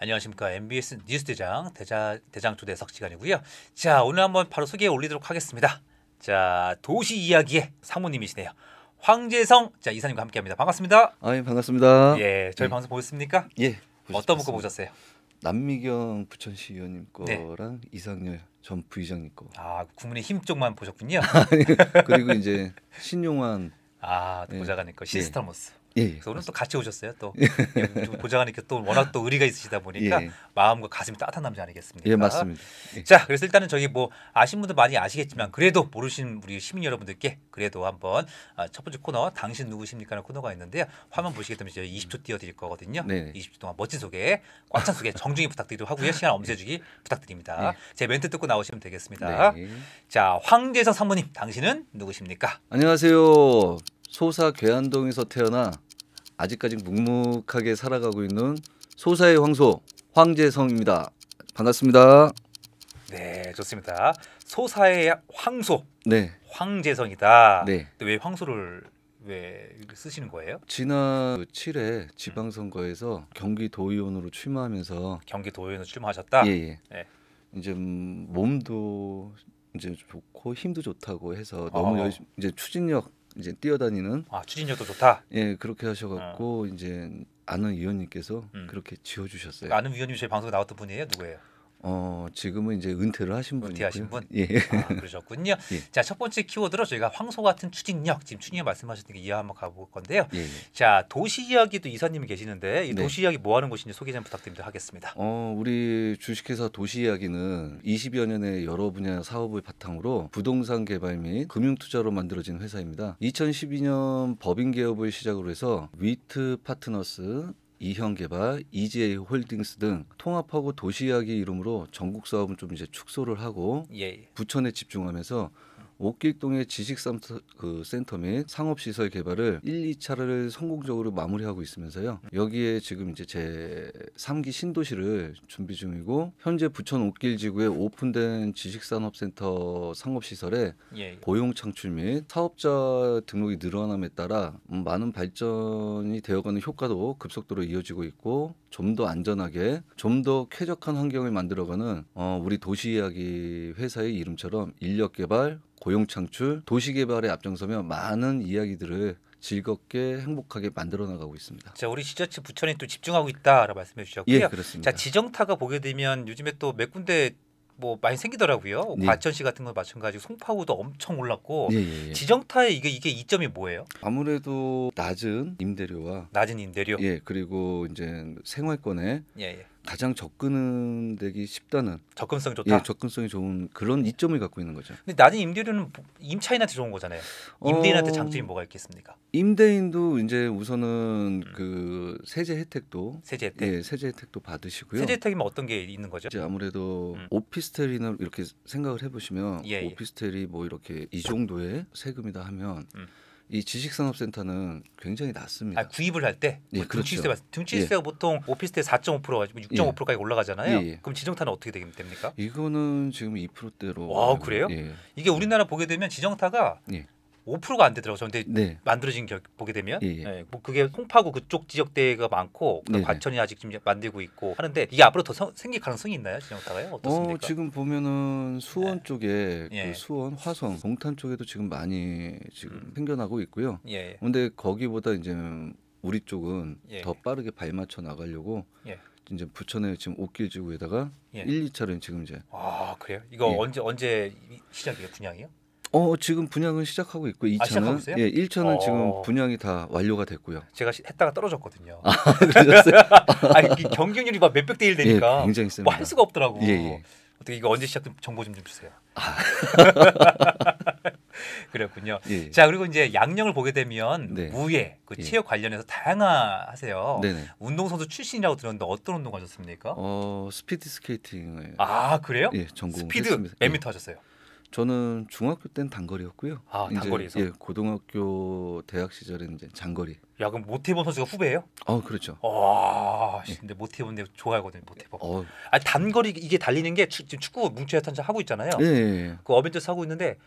안녕하십니까 MBS 뉴스 대장 대자, 대장 초대석 시간이고요. 자 오늘 한번 바로 소개해 올리도록 하겠습니다. 자 도시 이야기의 상무님이시네요 황재성 자 이사님과 함께합니다. 반갑습니다. 아예 반갑습니다. 예 저희 네. 방송 보셨습니까? 예. 어떤 분구 보셨어요? 남미경 부천시 의원님 거랑 네. 이상열 전 부의장님 거. 아 그 국민의힘 쪽만 보셨군요. 그리고 이제 신용환 아, 또 예. 보좌관님과 예. 시스타모스. 예, 예. 그래서 오늘 또 같이 오셨어요. 또 보좌관님께 또 워낙 또 의리가 있으시다 보니까 예. 마음과 가슴이 따뜻한 남자 아니겠습니까? 예, 맞습니다. 자, 그래서 일단은 저기 뭐 아신 분들 많이 아시겠지만 그래도 모르신 우리 시민 여러분들께 그래도 한번 아, 첫 번째 코너 당신 누구십니까?는 코너가 있는데요. 화면 보시게 되면 저희 20초 띄워드릴 거거든요. 네네. 20초 동안 멋진 소개, 꽉찬 소개 정중히 부탁드리도록 하고요. 시간 엄세주기 부탁드립니다. 네. 제 멘트 듣고 나오시면 되겠습니다. 네. 자, 황재성 사모님, 당신은 누구십니까? 안녕하세요. 소사 괴한동에서 태어나 아직까지 묵묵하게 살아가고 있는 소사의 황소 황재성입니다. 반갑습니다. 네, 좋습니다. 소사의 황소. 네. 황재성이다. 네. 왜 황소를 왜 쓰시는 거예요? 지난 7회 그 지방선거에서 음. 경기도의원으로 취마하면서 경기도의원으로 취마하셨다. 예, 예. 네. 이제 몸도 이제 좋고 힘도 좋다고 해서 어. 너무 어. 열심 이제 추진력 이제 뛰어다니는 아 추진력도 좋다. 예 그렇게 하셔갖고 어. 이제 아는 위원님께서 음. 그렇게 지어주셨어요. 그러니까 아는 위원님 저희 방송에 나왔던 분이에요. 누구예요? 어 지금은 이제 은퇴를 하신 분이요 은퇴하신 분. 예. 아, 그러셨군요. 예. 자첫 번째 키워드로 저희가 황소 같은 추진력 지금 추진력 말씀하셨던 게 이해 한번 가볼 건데요. 예, 예. 자 도시 이야기도 이사님이 계시는데 이 네. 도시 네. 이야기 뭐 하는 곳인지 소개 좀 부탁드립니다. 하겠습니다. 어 우리 주식회사 도시 이야기는 20여 년의 여러 분야 사업을 바탕으로 부동산 개발 및 금융 투자로 만들어진 회사입니다. 2012년 법인 개업을 시작으로 해서 위트 파트너스, 이형개발, EGA 홀딩스 등 통합하고 도시이야기 이름으로 전국 사업은 좀 이제 축소를 하고 예. 예. 부천에 집중하면서 옥길동의 지식센터 그 센터 및 상업시설 개발을 1, 2차를 성공적으로 마무리하고 있으면서요. 여기에 지금 이제 제 3기 신도시를 준비 중이고 현재 부천 옥길 지구에 오픈된 지식산업센터 상업시설에 예. 고용 창출 및 사업자 등록이 늘어남에 따라 많은 발전이 되어가는 효과도 급속도로 이어지고 있고 좀 더 안전하게 좀 더 쾌적한 환경을 만들어가는 어, 우리 도시 이야기 회사의 이름처럼 인력 개발 고용 창출, 도시 개발에 앞장서며 많은 이야기들을 즐겁게 행복하게 만들어 나가고 있습니다. 자, 우리 지자체 부천에또 집중하고 있다라고 말씀해 주셨고요. 예, 그렇습니다. 자, 지정타가 보게 되면 요즘에 또 몇 군데 뭐 많이 생기더라고요. 예. 과천시 같은 거 마찬가지고 송파구도 엄청 올랐고 예예예. 지정타의 이게 이게 이점이 뭐예요? 아무래도 낮은 임대료와 낮은 임대료 예 그리고 이제 생활권에 예예. 예. 가장 접근되기 쉽다는 접근성 좋다. 예, 접근성이 좋은 그런 이점을 갖고 있는 거죠. 근데 낮은 임대료는 임차인한테 좋은 거잖아요. 어, 임대인한테 어... 장점이 뭐가 있겠습니까? 임대인도 이제 우선은 음. 그 세제 혜택도 세제 혜택 예, 세제 혜택도 받으시고요. 세제 혜택이면 어떤 게 있는 거죠? 이제 아무래도 음. 오피스텔이나 이렇게 생각을 해보시면 예, 예. 오피스텔이 뭐 이렇게 이 정도의 세금이다 하면. 음. 이 지식산업센터는 굉장히 낮습니다. 아, 구입을 할때 예, 등치세 뭐 그렇죠. 등치세가 예. 보통 오피스텔 4.5% 가지고 6.5%까지 올라가잖아요. 예, 예, 그럼 지정타는 어떻게 되게 됩니까? 이거는 지금 2%대로. 와 그래요? 예. 이게 우리나라 보게 되면 지정타가 예. 5%가 안 되더라고요. 근데 네. 만들어진 게 보게 되면 예, 예. 네. 뭐 그게 송파구 그쪽 지역대가 많고 과천이 아직 지금 만들고 있고 하는데 이게 앞으로 더 성, 생길 가능성이 있나요, 지정타가요? 어, 어떻습니까? 어, 지금 보면은 수원 네. 쪽에 그 예. 수원, 화성, 동탄 쪽에도 지금 많이 지금 음. 생겨나고 있고요. 예. 근데 거기보다 이제 우리 쪽은 예. 더 빠르게 발맞춰 나가려고 예. 이제 부천에 지금 옥길 지구에다가 예. 1, 2차로 지금 이제 아 그래요? 이거 언제 언제 시작이에요 분양이요? 어 지금 분양은 시작하고 있고 2차는 아, 예 1차는 어... 지금 분양이 다 완료가 됐고요. 제가 했다가 떨어졌거든요. 아, 그러셨어요? 아니 경쟁률이 막 몇백 대일 되니까 예, 굉장히 뭐할 수가 없더라고. 예, 예. 어떻게 이거 언제 시작 정보 좀, 좀 주세요. 아. 그렇군요. 예. 자 그리고 이제 양령을 보게 되면 네. 무예, 그 예. 체육 관련해서 다양하세요. 네네. 운동선수 출신이라고 들었는데 어떤 운동 하셨습니까? 어 스피드 스케이팅을. 아 그래요? 예, 전공 스피드 했습니몇 미터 하셨어요? 저는 중학교 땐 단거리였고요. 아 단거리에서 예, 고등학교 대학 시절에는 이제 장거리. 야 그럼 모태범 선수가 후배예요? 어 그렇죠. 와 근데 모태범 내가 좋아하거든요 모태범. 어. 아 단거리 이게 달리는 게 지금 축구 뭉쳐야 탄자 하고 있잖아요. 예, 예, 예. 그 어벤져스 하고 있는데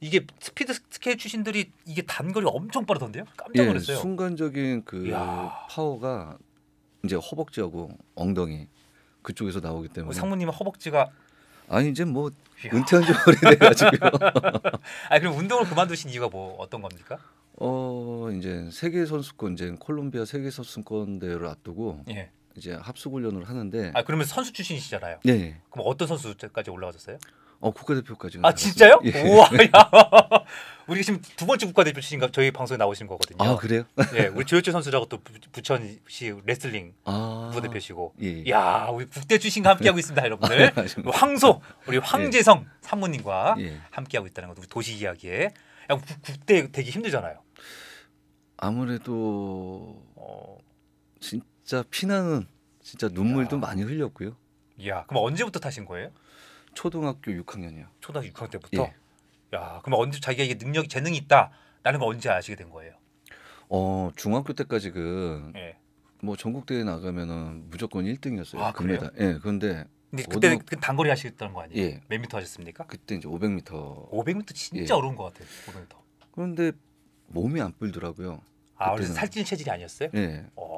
이게 스피드 스케일 출신들이 이게 단거리 엄청 빠르던데요? 깜짝 예, 놀랐어요. 예, 순간적인 그 이야. 파워가 이제 허벅지하고 엉덩이 그쪽에서 나오기 때문에 그 상무님은 허벅지가 아니 이제 뭐 은퇴한 지 오래돼가지고요. 아 그럼 운동을 그만두신 이유가 뭐 어떤 겁니까? 어 이제 세계 선수권 이제 콜롬비아 세계 선수권 대회를 앞두고 예. 이제 합숙 훈련을 하는데. 아 그러면 선수 출신이시잖아요. 네. 그럼 어떤 선수까지 올라가셨어요? 어 국가대표까지. 아 진짜요? 예. 우와 야. 우리 지금 두 번째 국가대표 출신가 저희 방송에 나오신 거거든요. 아 그래요? 예, 우리 조효주 선수라고 또 부천시 레슬링 아, 부대표시고. 예. 야, 우리 국대 출신과 함께하고 있습니다, 여러분들. 아, 네, 황소 우리 황재성 예. 사모님과 예. 함께하고 있다는 것도 도시 이야기에. 야, 국대 되기 힘들잖아요. 아무래도 어... 진짜 피나는 진짜 눈물도 야. 많이 흘렸고요. 야, 그럼 언제부터 타신 거예요? 초등학교 6학년이요. 초등학교 6학년 때부터. 예. 야, 그럼 언제 자기가 이게 능력 재능이 있다라는 걸 언제 아시게 된 거예요? 어 중학교 때까지 그뭐 예. 전국 대회 나가면은 무조건 1등이었어요. 아, 금메달. 예. 그 근데 그때 고등... 그 단거리 하셨던 거 아니에요? 예. 몇 미터 하셨습니까? 그때 이제 5 0 0미5 0 0미 진짜 예. 어려운 것 같아요. 5 0 0미 그런데 몸이 안 불더라고요. 아, 그래서 살찐 체질이 아니었어요? 예. 오. 어.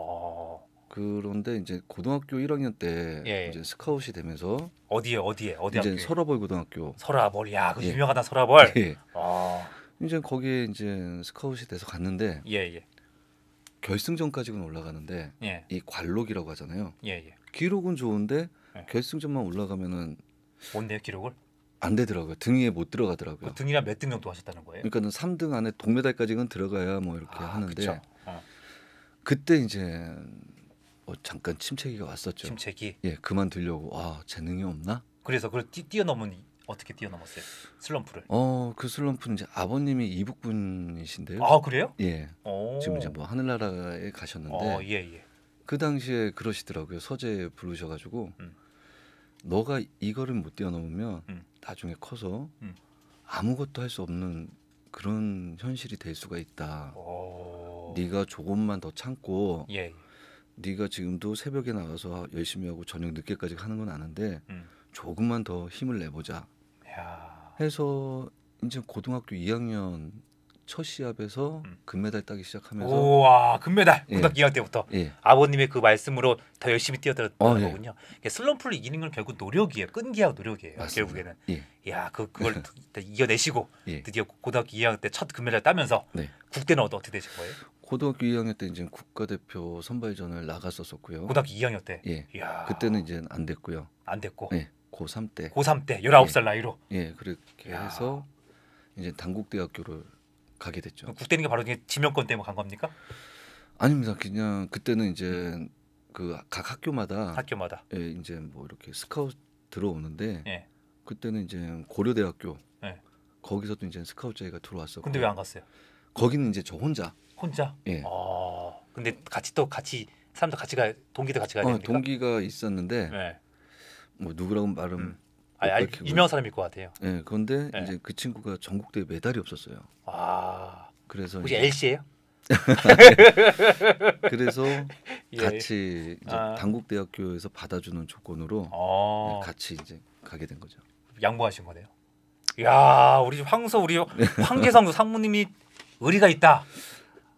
그런데 이제 고등학교 1학년 때 예. 이제 스카웃이 되면서 어디에 어디에 어디 이제 학교에? 서라벌 고등학교 서라벌 야그 예. 유명하다 서라벌 예. 아. 이제 거기에 이제 스카웃이 돼서 갔는데 예예. 예. 결승전까지는 올라가는데 예. 이 관록이라고 하잖아요. 예예. 예. 기록은 좋은데 예. 결승전만 올라가면은 뭔데요 기록을? 안 되더라고요. 등 위에 못 들어가더라고요. 그 등이랑 몇등 정도 하셨다는 거예요? 그러니까는 3등 안에 동메달까지는 들어가야 뭐 이렇게 아, 하는데 어. 그때 이제 어, 잠깐 침체기가 왔었죠. 침체기. 예, 그만두려고 아 재능이 없나? 그래서 그걸 뛰, 뛰어넘은 어떻게 뛰어넘었어요? 슬럼프를. 어, 그 슬럼프는 이제 아버님이 이북 분이신데요. 아 그래요? 예. 오. 지금 이제 뭐 하늘나라에 가셨는데. 어, 예, 예. 그 당시에 그러시더라고요. 서재 부르셔가지고 음. 너가 이거를 못 뛰어넘으면 음. 나중에 커서 음. 아무것도 할 수 없는 그런 현실이 될 수가 있다. 오. 네가 조금만 더 참고. 예. 예. 네가 지금도 새벽에 나와서 열심히 하고 저녁 늦게까지 하는 건 아는데 음. 조금만 더 힘을 내보자. 야. 해서 이제 고등학교 2학년 첫 시합에서 음. 금메달 따기 시작하면서 오와 금메달 예. 고등학교 예. 2학 때부터 예. 아버님의 그 말씀으로 더 열심히 뛰어들었던 어, 예. 거군요. 슬럼프를 이기는 건 결국 노력이에요. 끈기하고 노력이에요. 맞습니다. 결국에는 예. 야그 그걸 이겨내시고 예. 드디어 고등학교 2학년 때 첫 금메달 따면서 네. 국대는 어떻게 되신 거예요? 고등학교 2학년 때 이제 국가대표 선발전을 나갔었었고요. 고등학교 2학년 때. 예. 이야. 그때는 이제 안 됐고요. 안 됐고. 예. 고3 때. 고3 때 19살 예. 나이로. 예. 그렇게 이야. 해서 이제 단국대학교를 가게 됐죠. 국대는 게 바로 이게 지명권 때문에 간 겁니까? 아닙니다. 그냥 그때는 이제 음. 그각 학교마다 학교마다 예, 이제 뭐 이렇게 스카웃 들어오는데 예. 그때는 이제 고려대학교 예. 거기서 도 이제 스카웃 자의가 들어왔었고 근데 왜 안 갔어요? 거기는 이제 저 혼자 혼자. 예. 어. 근데 같이 또 같이 사람도 같이 가 동기도 같이 가야 어, 됩니까? 동기가 있었는데 네. 뭐 누구라고 말은 음. 아니, 유명한 사람일 것 같아요. 예. 그런데 네. 이제 그 친구가 전국 대회 메달이 없었어요. 아. 그래서 혹시 LC예요? 그래서 예. 같이 이제 아. 당국대학교에서 받아주는 조건으로 아. 네, 같이 이제 가게 된 거죠. 양보하신 거네요. 야, 우리 황소 우리 황계성도 상무님이 의리가 있다.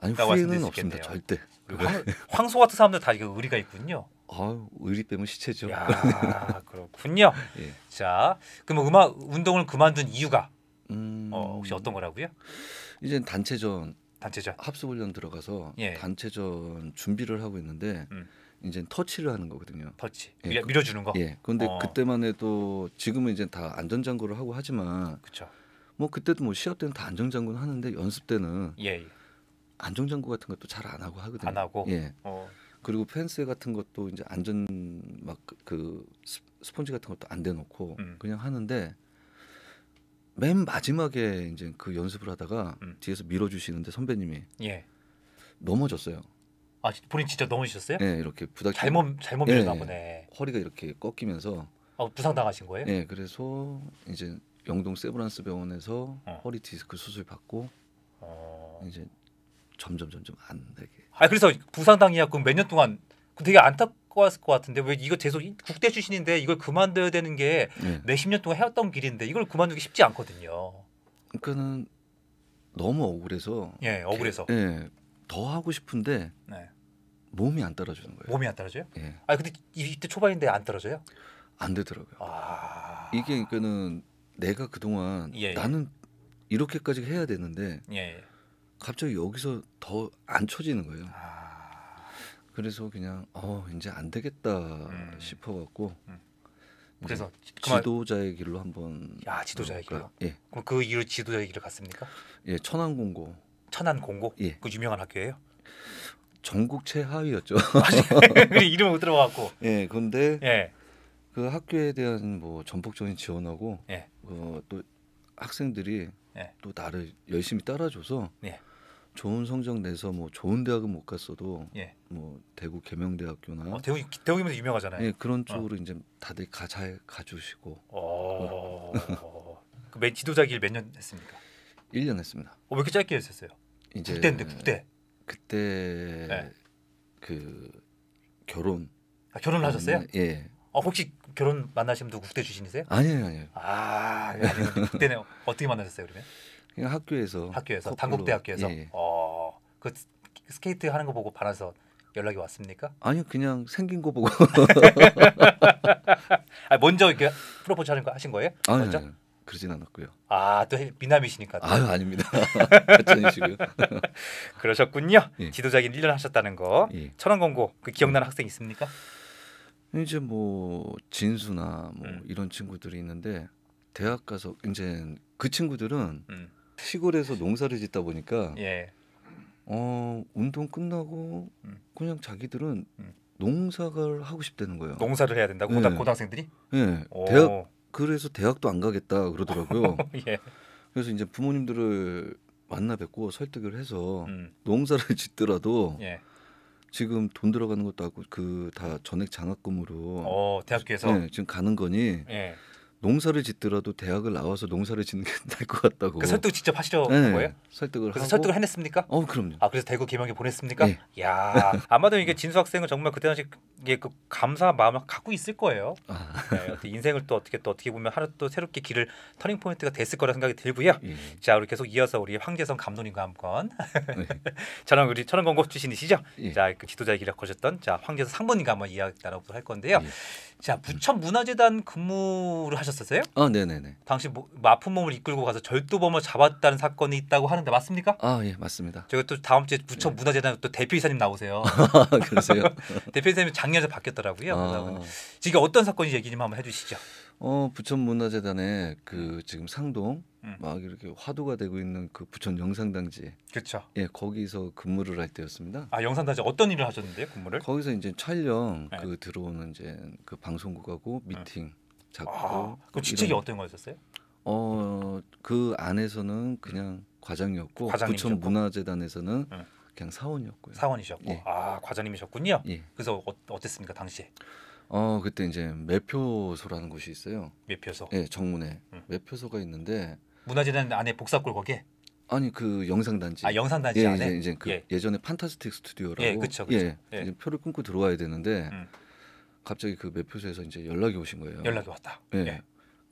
아니 후회는 없습니다. 절대. 네. 황, 소 같은 사람들 다 이거 의리가 있군요. 아, 의리 빼면 시체죠. 야, 그렇군요. 예. 자, 그럼 뭐 음악 운동을 그만둔 이유가 음... 어, 혹시 어떤 거라고요? 이제 단체전, 단체전 합숙 훈련 들어가서 예. 단체전 준비를 하고 있는데 음. 이제 터치를 하는 거거든요. 터치 예, 밀어, 그 밀어주는 거. 예. 그런데 어. 그때만 해도 지금은 이제 다 안전장구를 하고 하지만, 그쵸. 뭐 그때도 뭐 시합 때는 다 안전장구는 하는데 연습 때는 예. 예. 안전장구 같은 것도 잘 안 하고 하거든요. 안 하고. 예. 어. 그리고 펜스 같은 것도 이제 안전 막 그스펀지 그 같은 것도 안 대놓고 음. 그냥 하는데 맨 마지막에 이제 그 연습을 하다가 음. 뒤에서 밀어주시는데 선배님이 예. 넘어졌어요. 아 본인 진짜 넘어지셨어요? 네 이렇게 부닥 잘못 잘못 밀었나 네, 예, 보네. 허리가 이렇게 꺾이면서 아, 어, 부상 당하신 거예요? 네 그래서 이제 영동 세브란스 병원에서 어. 허리 디스크 수술 받고 어. 이제 점점 점점 안 되게. 아 그래서 부상당이야 그몇년 동안 되게 안타까웠을 것 같은데 왜 이거 재소 국대 출신인데 이걸 그만둬야 되는 게 네. 몇십 네, 년 동안 해왔던 길인데 이걸 그만두기 쉽지 않거든요. 그니까는 너무 억울해서. 예, 억울해서. 게, 예, 더 하고 싶은데 네. 몸이 안 따라주는 거예요. 몸이 안 따라줘요? 예. 아 근데 이때 초반인데 안 따라줘요? 안 되더라고요. 아... 이게 그니까는 내가 그동안 예, 예. 나는 이렇게까지 해야 되는데 예, 예. 갑자기 여기서 더 안 쳐지는 거예요. 아... 그래서 그냥 어 이제 안 되겠다 음. 싶어갖고 음. 그래서 그만... 지도자의 길로 한번 야 지도자의 길로 예 그럼 그 이후 지도자의 길을 갔습니까? 예 천안공고 천안공고 예그 유명한 학교예요? 전국 최하위였죠. 아, 이름 못 들어봤고 예 근데 예. 그 학교에 대한 뭐 전폭적인 지원하고 예. 어, 또 학생들이 예. 또 나를 열심히 따라줘서 예. 좋은 성적 내서 뭐 좋은 대학은 못 갔어도 예. 뭐 대구 계명대학교나 어, 대구 대구이면 유명하잖아요. 예, 그런 어. 쪽으로 어. 이제 다들 가, 잘 가주시고. 어. 그 맨, 지도자 길몇 년 했습니까? 1년 했습니다. 어, 왜 이렇게 짧게 했었어요? 이제 국대인데 국대. 그때 네. 그 결혼. 아, 결혼을 하셨어요? 음, 예. 어, 혹시 결혼 만나시면또 국대 주신이세요 아니에요, 아니에요. 아, 아니요. 국대는 어떻게 만나셨어요, 그러면? 그냥 학교에서 학교에서 단국대학교에서 예, 예. 어, 그 스케이트 하는 거 보고 받아서 연락이 왔습니까? 아니요, 그냥 생긴 거 보고. 아 먼저 이렇게 프로포즈 하는 거 하신 거예요? 아니, 먼 아니, 아니. 그러진 않았고요. 아, 또 미남이시니까. 또. 아유, 아닙니다. 하천이시고요. 그러셨군요. 예. 지도자긴 1년 하셨다는 거. 예. 천원 공고 그 기억나는 음. 학생 있습니까? 이제 뭐 진수나 뭐 음. 이런 친구들이 있는데 대학 가서 이제 그 친구들은 음. 시골에서 농사를 짓다 보니까 예. 어 운동 끝나고 음. 그냥 자기들은 음. 농사를 하고 싶다는 거예요. 농사를 해야 된다고 네. 고등학생들이? 네. 대학 그래서 대학도 안 가겠다 그러더라고요. 예. 그래서 이제 부모님들을 만나 뵙고 설득을 해서 음. 농사를 짓더라도 예. 지금 돈 들어가는 것도 아고그 다 전액 장학금으로 어, 대학교에서 네, 지금 가는 거니 예. 농사를 짓더라도 대학을 나와서 농사를 짓는 게 나을 것 같다고. 그 설득 직접 하시려고 네, 네, 거예요? 설득을 그래서 하고. 설득을 해냈습니까? 어, 그럼요. 아, 그래서 대구 김학에 보냈습니까? 네. 야, 아마도 이게 진수 학생은 정말 그때 당시 이게 그 감사 마음을 갖고 있을 거예요. 아. 네, 인생을 또 어떻게 또 어떻게 보면 하루 또 새롭게 길을 터닝 포인트가 됐을 거라 생각이 들고요. 예. 자, 우리 계속 이어서 우리 황재성 감독님과 한번 네. 저랑 우리 천원 공고 출신이시죠? 예. 자, 그 지도자의 길을 거셨던 자 황재성 상무님과 한번 이야기 나눠보도록 할 건데요. 예. 자, 부천 문화재단 근무를 하셨. 다셨었어요 어, 아, 네네네. 당시 뭐, 아픈 몸을 이끌고 가서 절도범을 잡았다는 사건이 있다고 하는데 맞습니까? 아, 예, 맞습니다. 저가또 다음 주에 네. 부처 예. 문화재단 또 대표이사님 나오세요. 아, 그러세요? 대표이사님이 작년에 바뀌었더라고요. 아. 지금 어떤 사건이 얘기 좀 한번 해주시죠. 어, 부천 문화재단에 그 지금 상동 음. 막 이렇게 화두가 되고 있는 그 부천 영상단지. 그렇죠. 예, 거기서 근무를 할 때였습니다. 아, 영상단지 어떤 일을 하셨는데요, 근무를? 거기서 이제 촬영 네. 그 들어오는 이제 그 방송국하고 음. 미팅. 음. 잡고 아, 그 직책이 이런. 어떤 거였었어요? 어그 안에서는 그냥 과장이었고 부천 문화재단에서는 응. 예. 그냥 사원이었고요. 사원이셨고 예. 아 과장님이셨군요. 예. 그래서 어, 땠습니까 당시에? 어 그때 이제 매표소라는 곳이 있어요. 매표소. 예 정문에 응. 음. 매표소가 있는데 문화재단 안에 복사골 거기에. 아니 그 영상단지. 아 영상단지 예, 안에 이제, 이제 그 예. 전에 판타스틱 스튜디오라고. 예 그렇죠. 예, 예. 표를 끊고 들어와야 되는데. 음. 갑자기 그 매표소에서 이제 연락이 오신 거예요. 연락이 왔다. 네. 예.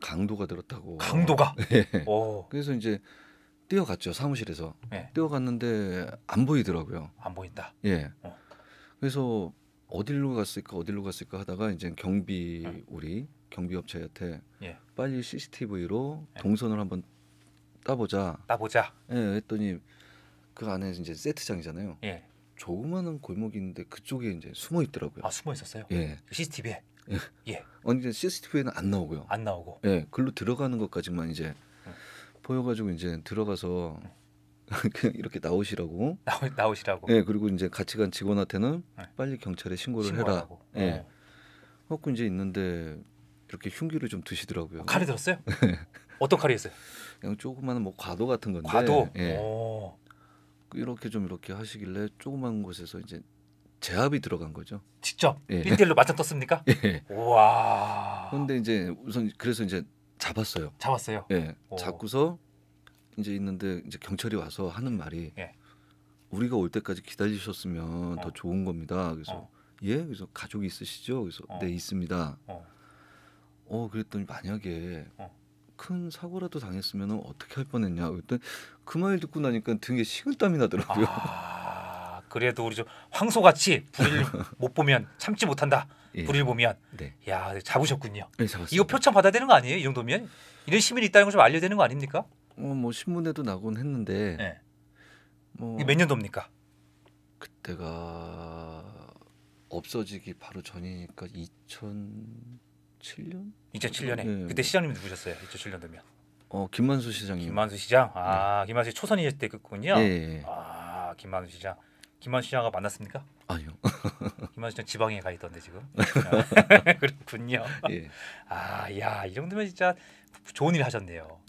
강도가 들었다고. 강도가. 네. 오. 그래서 이제 뛰어갔죠 사무실에서. 네. 뛰어갔는데 안 보이더라고요. 안 보인다. 예. 어. 그래서 어디로 갔을까 어디로 갔을까 하다가 이제 경비 응. 우리 경비 업체한테 예. 빨리 CCTV로 예. 동선을 한번 따보자. 따보자. 예. 했더니 그 안에 이제 세트장이잖아요. 예. 조그마한 골목이 있는데 그쪽에 이제 숨어 있더라고요. 아 숨어 있었어요? 예. CCTV에. 예. 예. 아니 CCTV에는 안 나오고요. 안 나오고. 예. 글로 들어가는 것까지만 이제 응. 보여가지고 이제 들어가서 응. 그냥 이렇게 나오시라고. 나오, 나오시라고. 예. 그리고 이제 같이 간 직원한테는 응. 네. 빨리 경찰에 신고를 신고하라고. 해라. 예. 하고 어. 이제 있는데 이렇게 흉기를 좀 드시더라고요. 어, 칼이 들었어요? 어떤 칼이었어요? 그냥 조그마한 뭐 과도 같은 건데. 과도. 예. 오. 이렇게 좀 이렇게 하시길래 조그만 곳에서 이제 제압이 들어간 거죠. 직접 예. 1대1 맞짱 떴습니까? 예. 와. 근데 이제 우선 그래서 이제 잡았어요. 잡았어요. 예. 오. 잡고서 이제 있는데 이제 경찰이 와서 하는 말이 예. 우리가 올 때까지 기다리셨으면 어. 더 좋은 겁니다. 그래서 어. 예, 그래서 가족이 있으시죠? 그래서 어. 네 있습니다. 어, 어 그랬더니 만약에 어. 큰 사고라도 당했으면 어떻게 할 뻔했냐. 그때 그말 듣고 나니까 등에 식은땀이 나더라고요. 아, 그래도 우리 좀 황소같이 불을 못 보면 참지 못한다. 예. 불을 보면 네. 야 잡으셨군요. 네, 이거 표창 받아야 되는 거 아니에요? 이 정도면 이런 시민이 있다는 걸 좀 알려야 되는 거 아닙니까? 어, 뭐 신문에도 나곤 했는데. 네. 뭐몇 년도입니까? 그때가 없어지기 바로 전이니까 2000 2007년? 2007년에 네. 그때 시장님 누구셨어요? 2007년도면. 어 김만수 시장님. 김만수 시장. 아 네. 김만수 초선이실 때 그군요. 네. 예, 예. 아 김만수 시장. 김만수 시장과 만났습니까? 아니요. 김만수 시장 지방에 가 있던데 지금. 그렇군요. 예. 아야 이 정도면 진짜 좋은 일 하셨네요.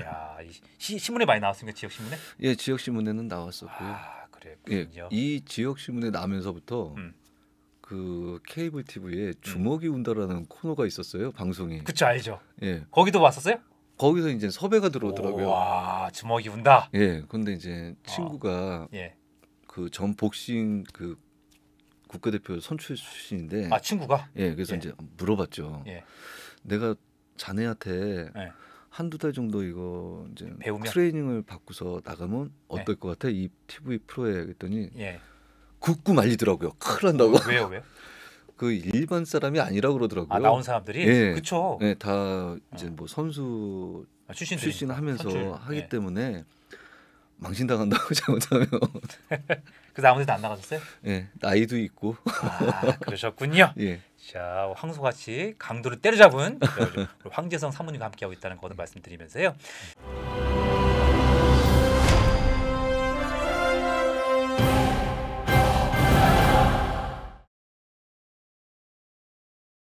야 시, 신문에 많이 나왔습니까 지역 신문에? 예 지역 신문에는 나왔었고요. 아그랬군요 예, 이 지역 신문에 나면서부터 음. 그 케이블 TV에 음. 주먹이 운다라는 음. 코너가 있었어요 방송에. 그쵸 알죠. 예. 거기도 봤었어요? 거기서 이제 섭외가 들어오더라고요. 와 주먹이 운다. 예. 근데 이제 친구가 아, 예. 그 전 복싱 그 국가대표 선출 출신인데. 아 친구가? 예. 그래서 예. 이제 물어봤죠. 예. 내가 자네한테 예. 한두 달 정도 이거 이제 배우면? 트레이닝을 받고서 나가면 예. 어떨 것 같아 이 TV 프로에 그랬더니. 예. 굳고 말리더라고요. 큰일 난다고. 어, 왜요, 왜요? 그 일반 사람이 아니라 그러더라고요. 아, 나온 사람들이 예. 그쵸. 예, 다 이제 아. 뭐 선수 아, 출신 출신하면서 하기 예. 때문에 망신 당한다고 잘못하면. 그래서 아무데도 안 나가셨어요? 예, 나이도 있고. 아, 그러셨군요. 예. 자, 황소같이 강도를 때려잡은 황재성 사모님과 함께하고 있다는 것을 말씀드리면서요.